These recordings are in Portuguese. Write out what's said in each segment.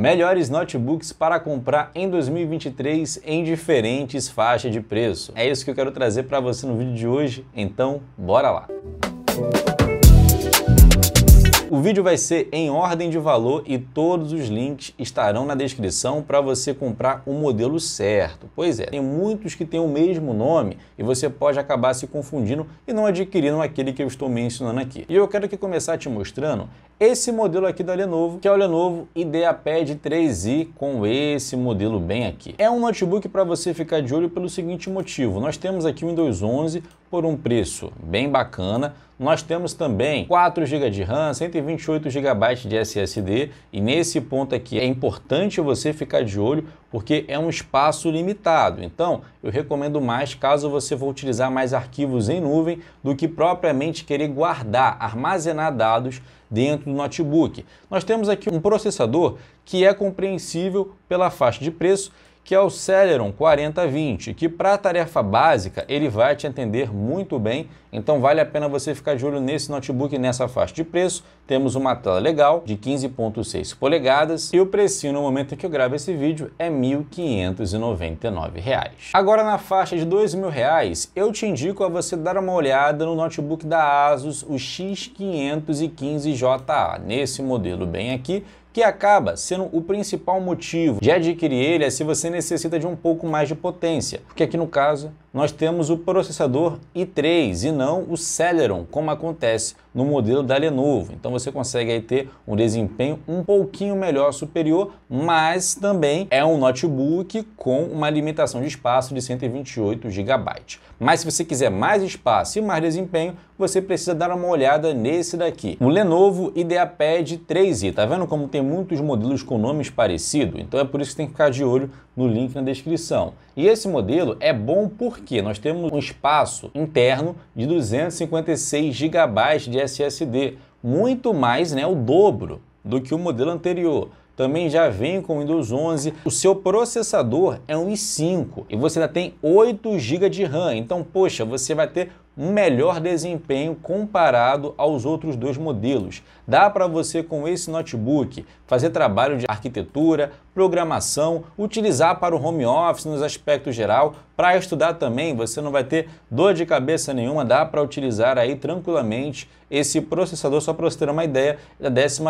Melhores notebooks para comprar em 2023 em diferentes faixas de preço. É isso que eu quero trazer para você no vídeo de hoje, então bora lá! O vídeo vai ser em ordem de valor e todos os links estarão na descrição para você comprar o modelo certo. Pois é, tem muitos que têm o mesmo nome e você pode acabar se confundindo e não adquirindo aquele que eu estou mencionando aqui. E eu quero aqui começar te mostrando esse modelo aqui da Lenovo, que é o Lenovo IdeaPad 3i com esse modelo bem aqui. É um notebook para você ficar de olho pelo seguinte motivo, nós temos aqui o Windows 11 por um preço bem bacana, nós temos também 4 GB de RAM, 128 GB de SSD e nesse ponto aqui é importante você ficar de olho porque é um espaço limitado. Então, eu recomendo mais caso você for utilizar mais arquivos em nuvem do que propriamente querer guardar, armazenar dados dentro do notebook. Nós temos aqui um processador que é compreensível pela faixa de preço que é o Celeron 4020, que para a tarefa básica ele vai te atender muito bem, então vale a pena você ficar de olho nesse notebook nessa faixa de preço. Temos uma tela legal de 15.6 polegadas e o precinho no momento em que eu gravo esse vídeo é R$ 1.599. Agora na faixa de R$ 2.000, eu te indico a você dar uma olhada no notebook da ASUS, o X515JA. Nesse modelo bem aqui, que acaba sendo o principal motivo de adquirir ele é se você necessita de um pouco mais de potência, porque aqui no caso nós temos o processador i3 e não o Celeron, como acontece no modelo da Lenovo. Então você consegue aí ter um desempenho um pouquinho melhor, superior, mas também é um notebook com uma limitação de espaço de 128 GB. Mas se você quiser mais espaço e mais desempenho, você precisa dar uma olhada nesse daqui. O Lenovo IdeaPad 3i, tá vendo como tem muitos modelos com nomes parecidos? Então é por isso que tem que ficar de olho no link na descrição. E esse modelo é bom porque nós temos um espaço interno de 256 GB de SSD, muito mais, né, o dobro do que o modelo anterior também já vem com Windows 11. O seu processador é um i5 e você ainda tem 8 GB de RAM. Então, poxa, você vai ter um melhor desempenho comparado aos outros dois modelos. Dá para você com esse notebook fazer trabalho de arquitetura, programação, utilizar para o home office nos aspectos geral, para estudar também, você não vai ter dor de cabeça nenhuma, dá para utilizar aí tranquilamente esse processador, só para você ter uma ideia, é da 11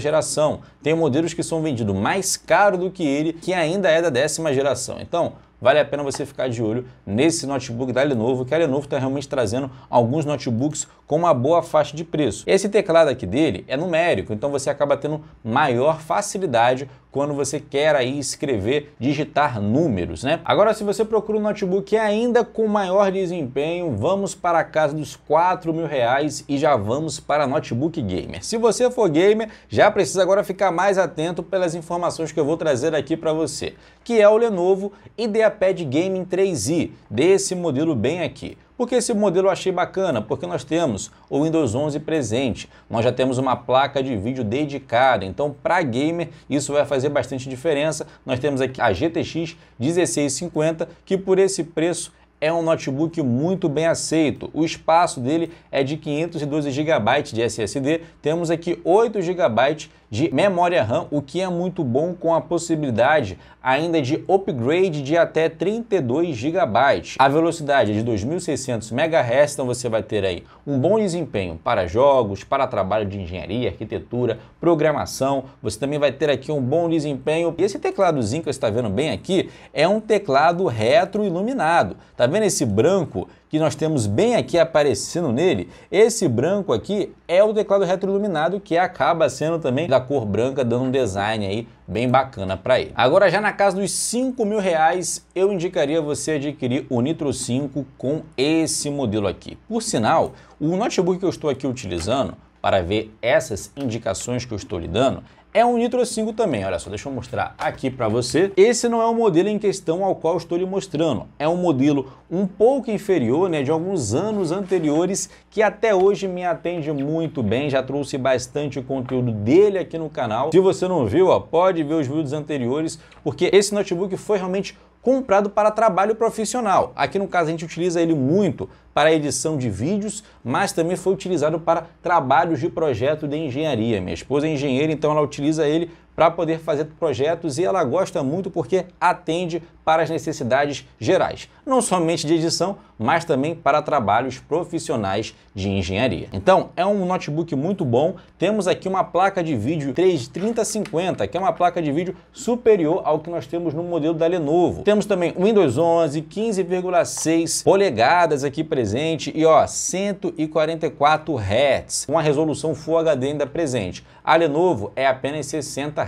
geração. Tem modelos que são vendidos mais caro do que ele, que ainda é da décima geração. Então, vale a pena você ficar de olho nesse notebook da Lenovo, que a Lenovo está realmente trazendo alguns notebooks com uma boa faixa de preço. Esse teclado aqui dele é numérico, então você acaba tendo maior facilidade quando você quer aí escrever, digitar números, né? Agora, se você procura um notebook ainda com maior desempenho, vamos para a casa dos 4 mil reais e já vamos para notebook gamer. Se você for gamer, já precisa agora ficar mais atento pelas informações que eu vou trazer aqui para você, que é o Lenovo IdeaPad Gaming 3i, desse modelo bem aqui. Porque esse modelo eu achei bacana, porque nós temos o Windows 11 presente, nós já temos uma placa de vídeo dedicada, então para gamer isso vai fazer bastante diferença. Nós temos aqui a GTX 1650, que por esse preço é um notebook muito bem aceito. O espaço dele é de 512 GB de SSD, temos aqui 8 GB de memória RAM, o que é muito bom com a possibilidade ainda de upgrade de até 32 GB. A velocidade é de 2600 MHz, então você vai ter aí um bom desempenho para jogos, para trabalho de engenharia, arquitetura, programação. Você também vai ter aqui um bom desempenho. E esse tecladozinho que você está vendo bem aqui é um teclado retroiluminado. está vendo esse branco que nós temos bem aqui aparecendo nele, esse branco aqui é o teclado retroiluminado que acaba sendo também da cor branca, dando um design aí bem bacana para ele. Agora já na casa dos 5 mil reais, eu indicaria você adquirir o Nitro 5 com esse modelo aqui. Por sinal, o notebook que eu estou aqui utilizando, para ver essas indicações que eu estou lhe dando é um Nitro 5 também, olha só, deixa eu mostrar aqui para você. Esse não é o modelo em questão ao qual estou lhe mostrando, é um modelo um pouco inferior, né, de alguns anos anteriores, que até hoje me atende muito bem, já trouxe bastante conteúdo dele aqui no canal. Se você não viu, ó, pode ver os vídeos anteriores, porque esse notebook foi realmente comprado para trabalho profissional. Aqui no caso a gente utiliza ele muito para edição de vídeos, mas também foi utilizado para trabalhos de projeto de engenharia. Minha esposa é engenheira, então ela utiliza ele para poder fazer projetos e ela gosta muito porque atende para as necessidades gerais, não somente de edição, mas também para trabalhos profissionais de engenharia. Então, é um notebook muito bom. Temos aqui uma placa de vídeo 33050, que é uma placa de vídeo superior ao que nós temos no modelo da Lenovo. Temos também Windows 11, 15,6 polegadas aqui presente e ó, 144 Hz, uma resolução Full HD ainda presente. A Lenovo é apenas 60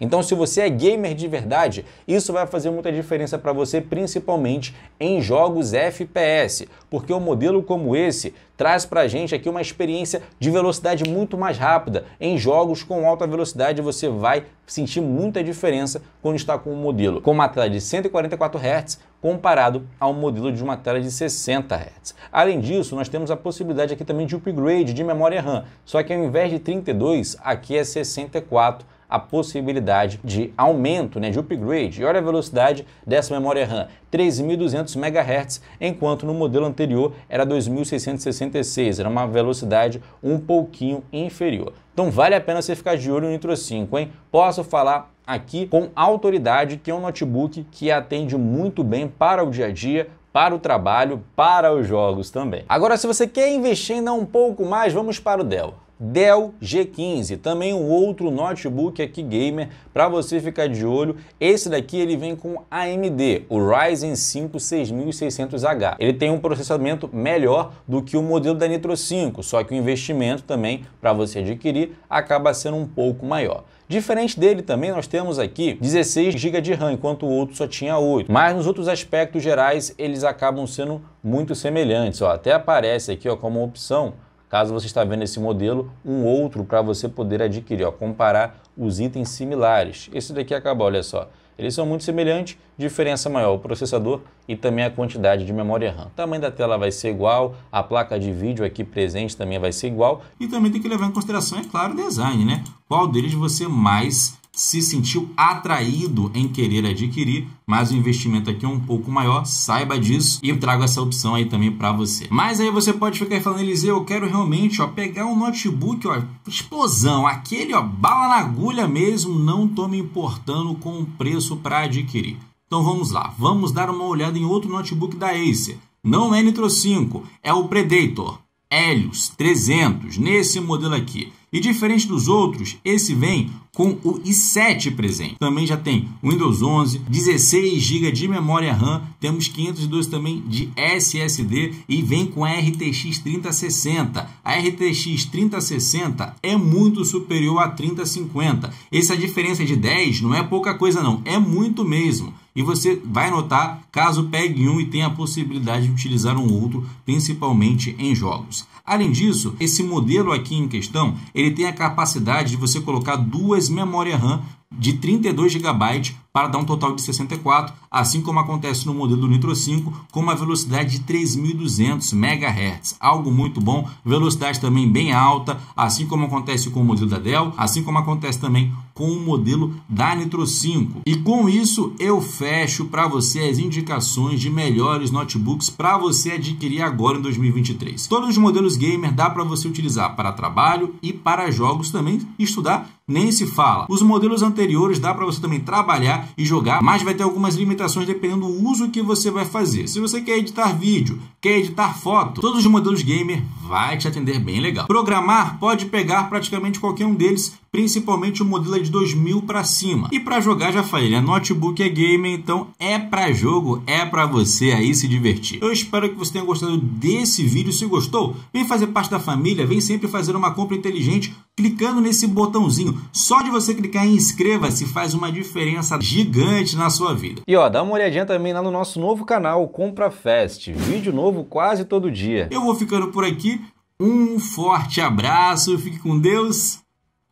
então, se você é gamer de verdade, isso vai fazer muita diferença para você, principalmente em jogos FPS, porque um modelo como esse traz para a gente aqui uma experiência de velocidade muito mais rápida. Em jogos com alta velocidade, você vai sentir muita diferença quando está com um modelo com uma tela de 144 Hz comparado a um modelo de uma tela de 60 Hz. Além disso, nós temos a possibilidade aqui também de upgrade de memória RAM, só que ao invés de 32, aqui é 64 a possibilidade de aumento, né, de upgrade. E olha a velocidade dessa memória RAM, 3.200 MHz, enquanto no modelo anterior era 2.666, era uma velocidade um pouquinho inferior. Então vale a pena você ficar de olho no Nitro 5, hein? Posso falar aqui com autoridade que é um notebook que atende muito bem para o dia a dia, para o trabalho, para os jogos também. Agora, se você quer investir ainda um pouco mais, vamos para o Dell. Dell G15, também um outro notebook aqui gamer para você ficar de olho. Esse daqui ele vem com AMD, o Ryzen 5 6600H. Ele tem um processamento melhor do que o modelo da Nitro 5, só que o investimento também para você adquirir acaba sendo um pouco maior. Diferente dele também, nós temos aqui 16 GB de RAM, enquanto o outro só tinha 8. Mas nos outros aspectos gerais, eles acabam sendo muito semelhantes. Ó. Até aparece aqui ó, como opção Caso você está vendo esse modelo, um outro para você poder adquirir, ó, comparar os itens similares. Esse daqui acabou, olha só. Eles são muito semelhantes, diferença maior o processador e também a quantidade de memória RAM. O tamanho da tela vai ser igual, a placa de vídeo aqui presente também vai ser igual. E também tem que levar em consideração, é claro, o design, né? Qual deles você mais se sentiu atraído em querer adquirir, mas o investimento aqui é um pouco maior, saiba disso e eu trago essa opção aí também para você. Mas aí você pode ficar falando, Eliseu, eu quero realmente ó, pegar um notebook, ó, explosão, aquele ó, bala na agulha mesmo, não tô me importando com o preço para adquirir. Então vamos lá, vamos dar uma olhada em outro notebook da Acer. Não é Nitro 5, é o Predator Helios 300, nesse modelo aqui. E diferente dos outros, esse vem com o i7 presente. Também já tem Windows 11, 16 GB de memória RAM, temos 512 também de SSD e vem com a RTX 3060. A RTX 3060 é muito superior à 3050. Essa diferença de 10 não é pouca coisa não, é muito mesmo e você vai notar caso pegue um e tenha a possibilidade de utilizar um outro, principalmente em jogos. Além disso, esse modelo aqui em questão, ele tem a capacidade de você colocar duas memórias RAM de 32 GB para dar um total de 64, assim como acontece no modelo do Nitro 5, com uma velocidade de 3.200 MHz, algo muito bom, velocidade também bem alta, assim como acontece com o modelo da Dell, assim como acontece também com o modelo da Nitro 5. E com isso eu fecho para você as indicações de melhores notebooks para você adquirir agora em 2023. Todos os modelos gamer dá para você utilizar para trabalho e para jogos também, estudar nem se fala. Os modelos anteriores dá para você também trabalhar e jogar, mas vai ter algumas limitações dependendo do uso que você vai fazer. Se você quer editar vídeo, quer editar foto, todos os modelos gamer vai te atender bem legal. Programar pode pegar praticamente qualquer um deles, principalmente o modelo é de 2000 para cima. E para jogar, já falei, né? Notebook é gamer então é para jogo, é para você aí se divertir. Eu espero que você tenha gostado desse vídeo. Se gostou, vem fazer parte da família, vem sempre fazer uma compra inteligente clicando nesse botãozinho. Só de você clicar em inscreva-se faz uma diferença gigante na sua vida. E ó, dá uma olhadinha também lá no nosso novo canal, Compra Fest. Vídeo novo quase todo dia. Eu vou ficando por aqui. Um forte abraço, fique com Deus.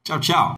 Tchau, tchau.